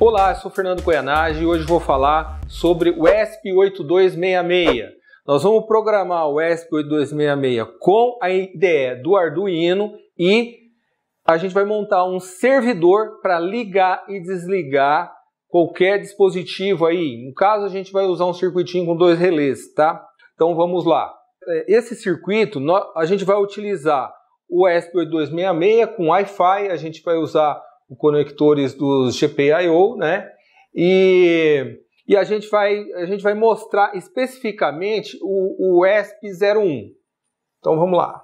Olá, eu sou Fernando Coenage e hoje vou falar sobre o ESP8266. Nós vamos programar o ESP8266 com a IDE do Arduino e a gente vai montar um servidor para ligar e desligar qualquer dispositivo aí. No caso, a gente vai usar um circuitinho com dois relés, tá? Então vamos lá. É, esse circuito, a gente vai utilizar o ESP8266 com Wi-Fi, a gente vai usar os conectores dos GPIO, né? E, e a, gente vai, a gente vai mostrar especificamente o, o ESP01. Então vamos lá.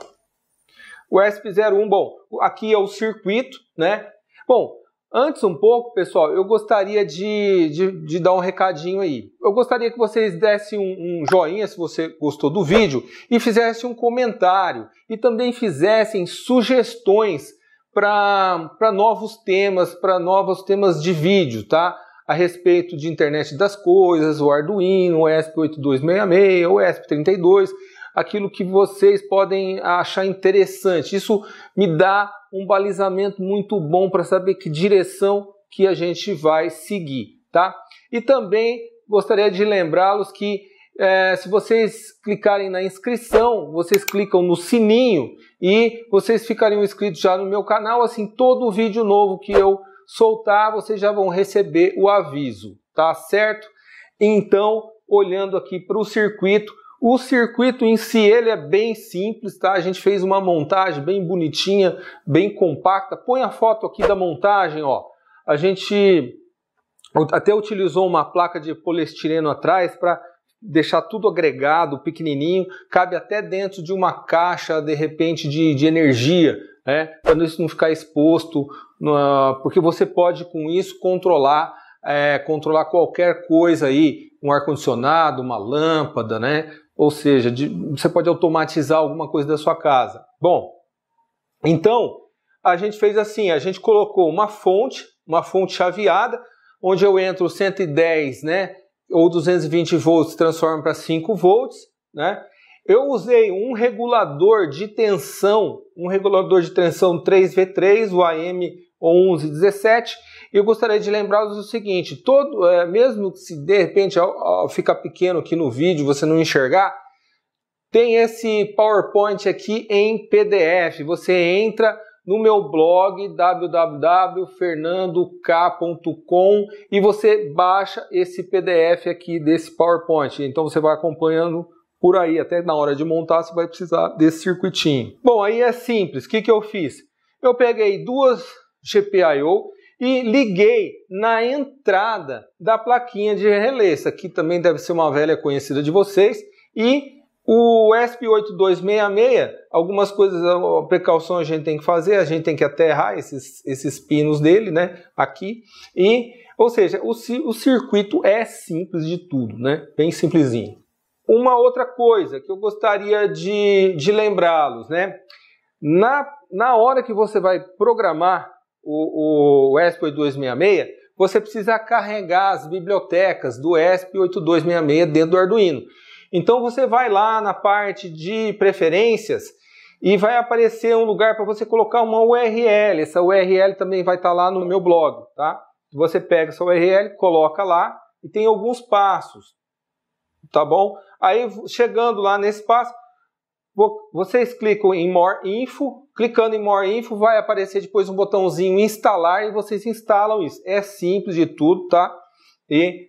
O ESP01, bom, aqui é o circuito, né? Bom, antes um pouco, pessoal, eu gostaria de, de, de dar um recadinho aí. Eu gostaria que vocês dessem um, um, joinha se você gostou do vídeo e fizessem um comentário e também fizessem sugestões para novos temas, para novos temas de vídeo, tá? A respeito de internet das coisas, o Arduino, o ESP8266, o ESP32, aquilo que vocês podem achar interessante. Isso me dá um balizamento muito bom para saber que direção que a gente vai seguir, tá? E também gostaria de lembrá-los que é, se vocês clicarem na inscrição, vocês clicam no sininho e vocês ficariam inscritos já no meu canal. Assim, todo vídeo novo que eu soltar, vocês já vão receber o aviso, tá certo? Então, olhando aqui para o circuito, o circuito em si ele é bem simples, tá? A gente fez uma montagem bem bonitinha, bem compacta. Põe a foto aqui da montagem, ó. A gente até utilizou uma placa de poliestireno atrás para deixar tudo agregado, pequenininho, cabe até dentro de uma caixa, de repente, de, de energia, né? para isso não ficar exposto, porque você pode, com isso, controlar, é, controlar qualquer coisa aí, um ar-condicionado, uma lâmpada, né? ou seja, de, você pode automatizar alguma coisa da sua casa. Bom, então, a gente fez assim, a gente colocou uma fonte, uma fonte chaveada, onde eu entro 110, né? ou 220 volts transforma para 5 volts, né? Eu usei um regulador de tensão, um regulador de tensão 3V3, o AM1117. E eu gostaria de lembrá-los o seguinte: todo, é, mesmo que se de repente ao, ao ficar pequeno aqui no vídeo você não enxergar, tem esse PowerPoint aqui em PDF. Você entra no meu blog www.fernandok.com e você baixa esse PDF aqui desse PowerPoint. Então você vai acompanhando por aí, até na hora de montar você vai precisar desse circuitinho. Bom, aí é simples. O que, que eu fiz? Eu peguei duas GPIO e liguei na entrada da plaquinha de relé. essa aqui também deve ser uma velha conhecida de vocês. E o ESP 8266, algumas coisas, precauções a gente tem que fazer, a gente tem que aterrar esses, esses pinos dele, né? Aqui. E, ou seja, o, o circuito é simples de tudo, né? Bem simplesinho. Uma outra coisa que eu gostaria de, de lembrá-los, né? Na, na hora que você vai programar o, o ESP 8266, você precisa carregar as bibliotecas do ESP 8266 dentro do Arduino. Então você vai lá na parte de preferências e vai aparecer um lugar para você colocar uma URL. Essa URL também vai estar tá lá no meu blog, tá? Você pega essa URL, coloca lá e tem alguns passos, tá bom? Aí chegando lá nesse passo, vocês clicam em More Info, clicando em More Info vai aparecer depois um botãozinho instalar e vocês instalam isso. É simples de tudo, tá? E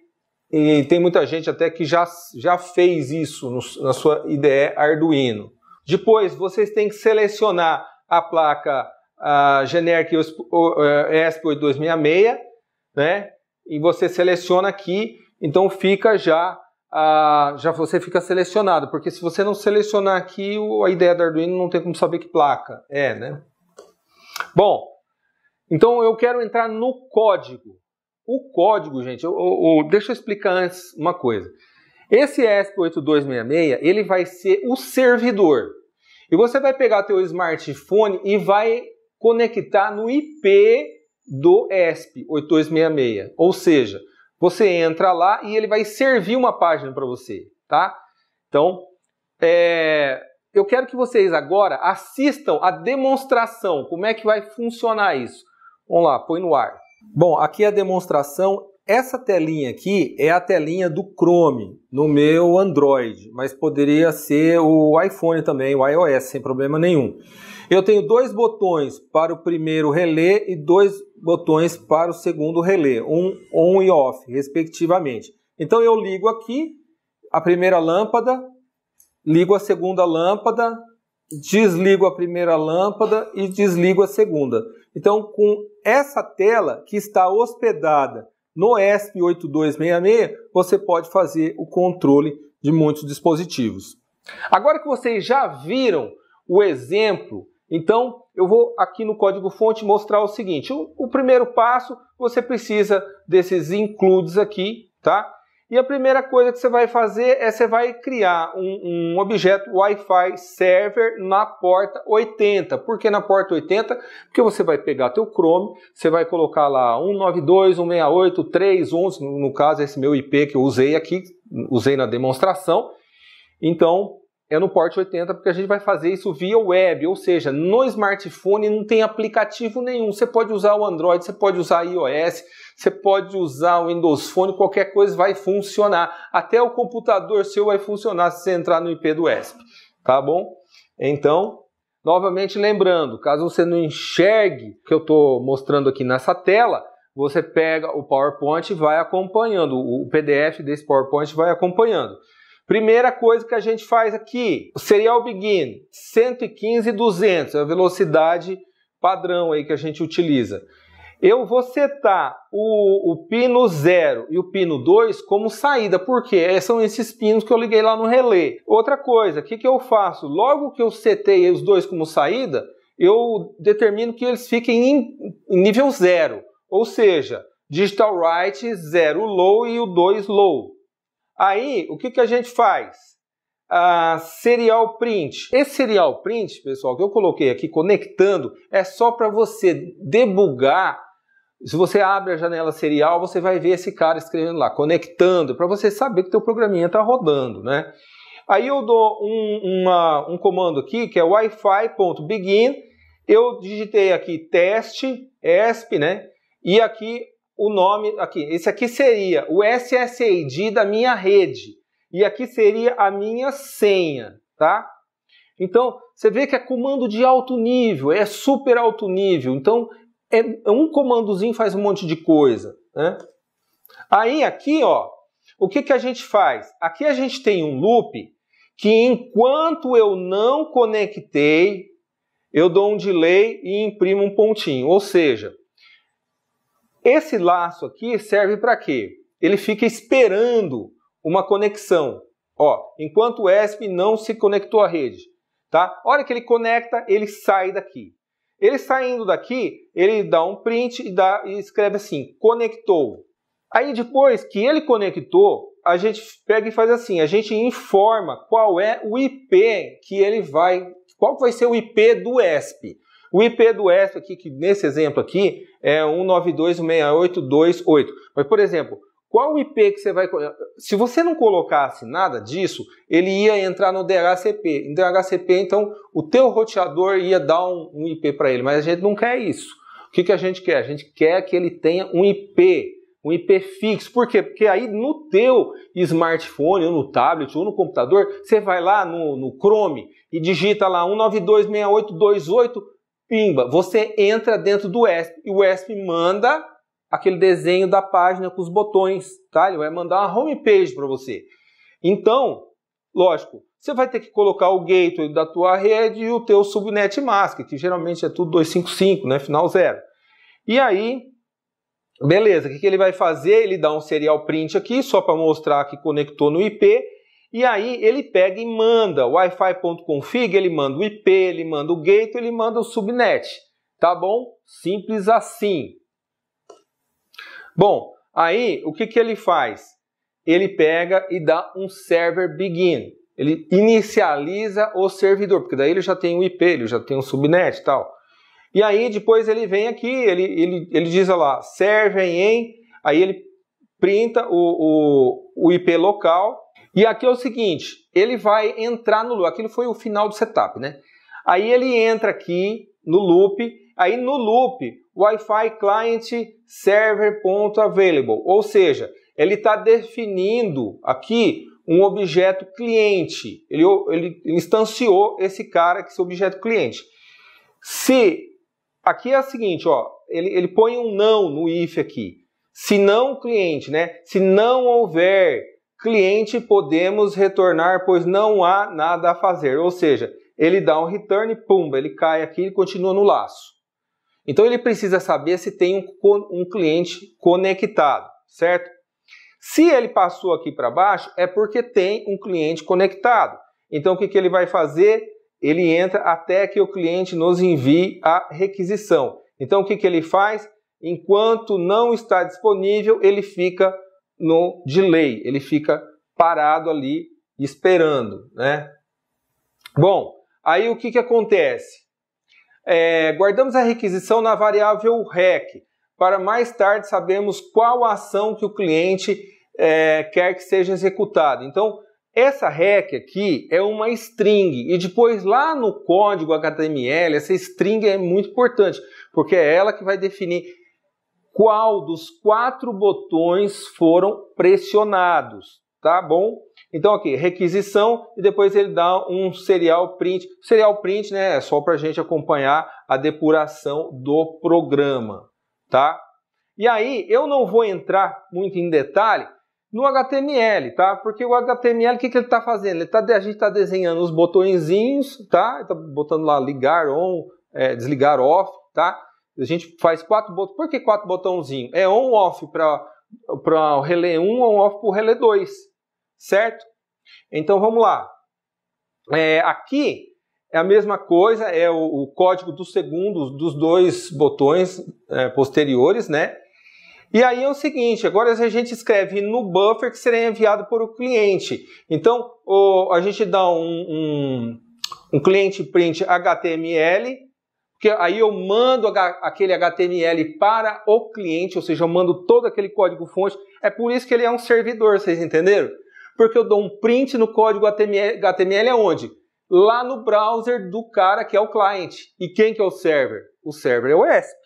e tem muita gente até que já, já fez isso no, na sua IDE Arduino. Depois, vocês têm que selecionar a placa a Generic é, ESP8266, né? E você seleciona aqui, então fica já, a, já você fica selecionado, porque se você não selecionar aqui, a ideia do Arduino não tem como saber que placa é, né? Bom, então eu quero entrar no código. O código, gente, eu, eu, deixa eu explicar antes uma coisa. Esse ESP8266, ele vai ser o servidor. E você vai pegar o teu smartphone e vai conectar no IP do ESP8266. Ou seja, você entra lá e ele vai servir uma página para você, tá? Então, é, eu quero que vocês agora assistam a demonstração, como é que vai funcionar isso. Vamos lá, põe no ar. Bom, aqui a demonstração. Essa telinha aqui é a telinha do Chrome no meu Android, mas poderia ser o iPhone também, o iOS, sem problema nenhum. Eu tenho dois botões para o primeiro relé e dois botões para o segundo relé, um on e off, respectivamente. Então eu ligo aqui a primeira lâmpada, ligo a segunda lâmpada, desligo a primeira lâmpada e desligo a segunda. Então, com essa tela que está hospedada no ESP8266, você pode fazer o controle de muitos dispositivos. Agora que vocês já viram o exemplo, então eu vou aqui no código-fonte mostrar o seguinte. O, o primeiro passo, você precisa desses includes aqui, tá? E a primeira coisa que você vai fazer é você vai criar um, um objeto Wi-Fi Server na porta 80. Por que na porta 80? Porque você vai pegar teu Chrome, você vai colocar lá 192.168.3.11 no caso esse meu IP que eu usei aqui, usei na demonstração. Então, é no porte 80, porque a gente vai fazer isso via web, ou seja, no smartphone não tem aplicativo nenhum. Você pode usar o Android, você pode usar iOS, você pode usar o Windows Phone, qualquer coisa vai funcionar. Até o computador seu vai funcionar se você entrar no IP do ESP, tá bom? Então, novamente lembrando, caso você não enxergue o que eu estou mostrando aqui nessa tela, você pega o PowerPoint e vai acompanhando, o PDF desse PowerPoint vai acompanhando. Primeira coisa que a gente faz aqui, seria o begin 115 200, é a velocidade padrão aí que a gente utiliza. Eu vou setar o, o pino 0 e o pino 2 como saída, porque é, são esses pinos que eu liguei lá no relé. Outra coisa, o que, que eu faço? Logo que eu setei os dois como saída, eu determino que eles fiquem em nível 0, ou seja, digital right 0 low e o 2 low. Aí, o que, que a gente faz? Ah, serial print. Esse serial print, pessoal, que eu coloquei aqui conectando, é só para você debugar. Se você abre a janela serial, você vai ver esse cara escrevendo lá, conectando, para você saber que o seu programinha está rodando, né? Aí eu dou um, uma, um comando aqui, que é wi-fi.begin, eu digitei aqui teste, ESP, né? E aqui o nome aqui. Esse aqui seria o SSID da minha rede. E aqui seria a minha senha, tá? Então, você vê que é comando de alto nível, é super alto nível. Então, é um comandozinho faz um monte de coisa, né? Aí aqui, ó, o que, que a gente faz? Aqui a gente tem um loop que enquanto eu não conectei, eu dou um delay e imprimo um pontinho. Ou seja, esse laço aqui serve para quê? Ele fica esperando uma conexão. Ó, enquanto o ESP não se conectou à rede, tá? A hora que ele conecta, ele sai daqui. Ele saindo daqui, ele dá um print e, dá, e escreve assim, conectou. Aí depois que ele conectou, a gente pega e faz assim, a gente informa qual é o IP que ele vai, qual vai ser o IP do ESP. O IP do ESP aqui, que nesse exemplo aqui, é 192.68.2.8. Mas, por exemplo, qual o IP que você vai... Se você não colocasse nada disso, ele ia entrar no DHCP. Em DHCP, então, o teu roteador ia dar um, um IP para ele, mas a gente não quer isso. O que, que a gente quer? A gente quer que ele tenha um IP um IP fixo. Por quê? Porque aí no teu smartphone, ou no tablet, ou no computador, você vai lá no, no Chrome e digita lá 1926828 Pimba, você entra dentro do ESP e o ESP manda aquele desenho da página com os botões, tá? Ele vai mandar uma homepage para você. Então, lógico, você vai ter que colocar o gateway da tua rede e o teu subnet mask, que geralmente é tudo 255, né? Final zero. E aí, beleza, o que ele vai fazer? Ele dá um serial print aqui, só para mostrar que conectou no IP, e aí ele pega e manda o wi-fi.config, ele manda o IP, ele manda o gateway, ele manda o subnet. Tá bom? Simples assim. Bom, aí o que, que ele faz? Ele pega e dá um server begin. Ele inicializa o servidor, porque daí ele já tem o IP, ele já tem o subnet e tal. E aí depois ele vem aqui, ele, ele, ele diz olha lá, servem em, aí ele printa o, o, o IP local e aqui é o seguinte, ele vai entrar no loop, aquilo foi o final do setup, né? Aí ele entra aqui no loop, aí no loop Wi-Fi client server.available, ou seja, ele está definindo aqui um objeto cliente. Ele, ele, ele instanciou esse cara, esse objeto cliente. Se aqui é o seguinte, ó, ele, ele põe um não no if aqui. Se não cliente, né? Se não houver cliente podemos retornar, pois não há nada a fazer. Ou seja, ele dá um return, pumba, ele cai aqui e continua no laço. Então ele precisa saber se tem um, um cliente conectado, certo? Se ele passou aqui para baixo, é porque tem um cliente conectado. Então o que, que ele vai fazer? Ele entra até que o cliente nos envie a requisição. Então o que, que ele faz? Enquanto não está disponível, ele fica no delay, ele fica parado ali esperando, né? Bom, aí o que, que acontece? É, guardamos a requisição na variável REC, para mais tarde sabermos qual a ação que o cliente é, quer que seja executada. Então, essa REC aqui é uma string, e depois lá no código HTML, essa string é muito importante, porque é ela que vai definir qual dos quatro botões foram pressionados, tá bom? Então aqui, requisição e depois ele dá um serial print. Serial print, né, é só para a gente acompanhar a depuração do programa, tá? E aí, eu não vou entrar muito em detalhe no HTML, tá? Porque o HTML, o que, que ele está fazendo? Ele tá, a gente está desenhando os botõezinhos, tá? Está botando lá ligar on, é, desligar off, tá? A gente faz quatro botões. Por que quatro botãozinhos? É on-off para o relé 1, on-off para o relé 2, certo? Então vamos lá. É, aqui é a mesma coisa, é o, o código do segundo dos dois botões é, posteriores, né? E aí é o seguinte, agora a gente escreve no buffer que será enviado por o cliente. Então, o, a gente dá um, um, um cliente print HTML que aí eu mando aquele HTML para o cliente, ou seja, eu mando todo aquele código fonte. É por isso que ele é um servidor, vocês entenderam? Porque eu dou um print no código HTML, HTML é onde? Lá no browser do cara que é o cliente. E quem que é o server? O server é o ESP.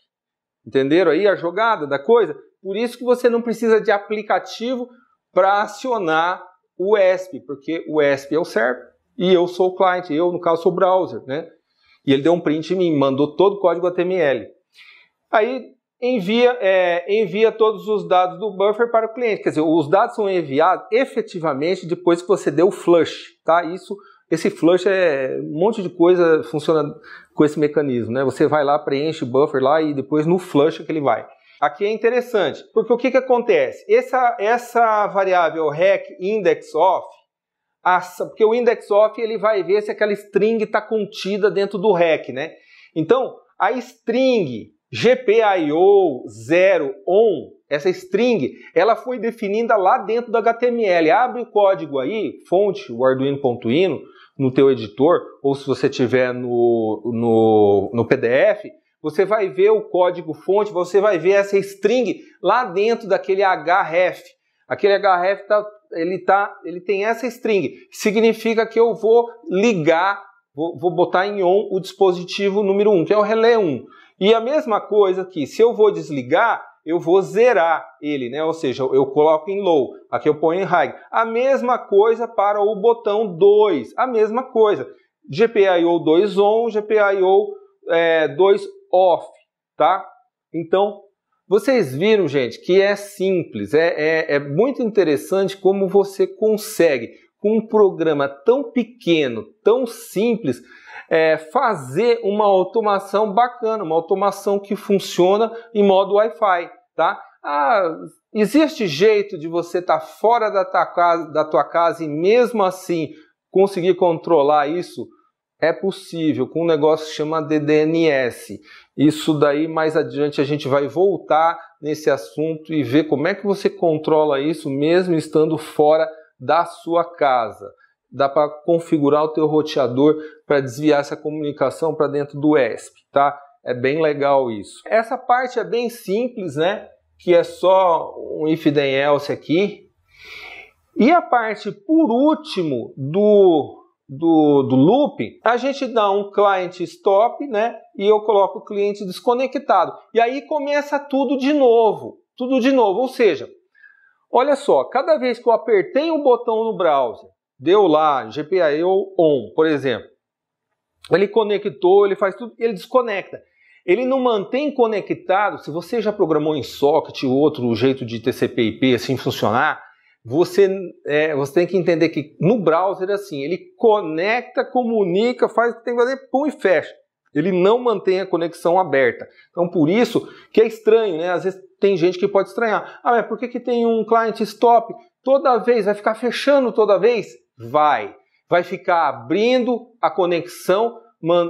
Entenderam aí a jogada da coisa? Por isso que você não precisa de aplicativo para acionar o ESP, porque o ESP é o server e eu sou o cliente, eu no caso sou o browser, né? E ele deu um print em mim, mandou todo o código HTML. Aí envia, é, envia todos os dados do buffer para o cliente. Quer dizer, os dados são enviados efetivamente depois que você deu o flush, tá? Isso, esse flush é um monte de coisa funciona com esse mecanismo, né? Você vai lá, preenche o buffer lá e depois no flush é que ele vai. Aqui é interessante, porque o que, que acontece? Essa, essa variável rec index off, ação, porque o index of ele vai ver se aquela string está contida dentro do REC, né? Então, a string GPIO 0 on, essa string, ela foi definida lá dentro do HTML. Abre o código aí, fonte, o arduino.ino, no teu editor, ou se você tiver no, no, no PDF, você vai ver o código fonte, você vai ver essa string lá dentro daquele href. Aquele href está ele, tá, ele tem essa string. Significa que eu vou ligar, vou, vou botar em on o dispositivo número 1, um, que é o relé 1. Um. E a mesma coisa que, se eu vou desligar, eu vou zerar ele, né? ou seja, eu coloco em low, aqui eu ponho em high. A mesma coisa para o botão 2, a mesma coisa. GPIO 2 on, GPIO é, 2 off, tá? Então, vocês viram, gente, que é simples, é, é, é muito interessante como você consegue, com um programa tão pequeno, tão simples, é, fazer uma automação bacana, uma automação que funciona em modo Wi-Fi, tá? Ah, existe jeito de você estar tá fora da tua, casa, da tua casa e mesmo assim conseguir controlar isso é possível com um negócio que chama DDNS. Isso daí mais adiante a gente vai voltar nesse assunto e ver como é que você controla isso mesmo estando fora da sua casa. Dá para configurar o teu roteador para desviar essa comunicação para dentro do ESP, tá? É bem legal isso. Essa parte é bem simples, né? Que é só um if then else aqui. E a parte por último do do, do loop, a gente dá um client stop, né? E eu coloco o cliente desconectado. E aí começa tudo de novo, tudo de novo. Ou seja, olha só, cada vez que eu apertei o um botão no browser, deu lá ou on, por exemplo, ele conectou, ele faz tudo, ele desconecta. Ele não mantém conectado. Se você já programou em socket ou outro jeito de TCP/IP assim funcionar, você, é, você tem que entender que no browser, é assim, ele conecta, comunica, faz o que tem que fazer, pum, e fecha. Ele não mantém a conexão aberta. Então, por isso que é estranho, né? Às vezes tem gente que pode estranhar. Ah, mas por que, que tem um client stop toda vez? Vai ficar fechando toda vez? Vai. Vai ficar abrindo a conexão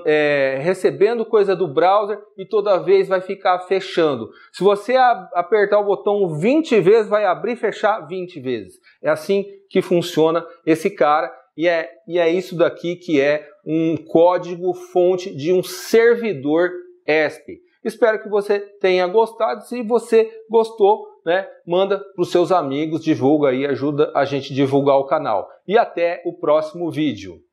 é, recebendo coisa do browser e toda vez vai ficar fechando. Se você apertar o botão 20 vezes, vai abrir e fechar 20 vezes. É assim que funciona esse cara. E é, e é isso daqui que é um código fonte de um servidor ESP. Espero que você tenha gostado. Se você gostou, né, manda para os seus amigos, divulga aí, ajuda a gente a divulgar o canal. E até o próximo vídeo.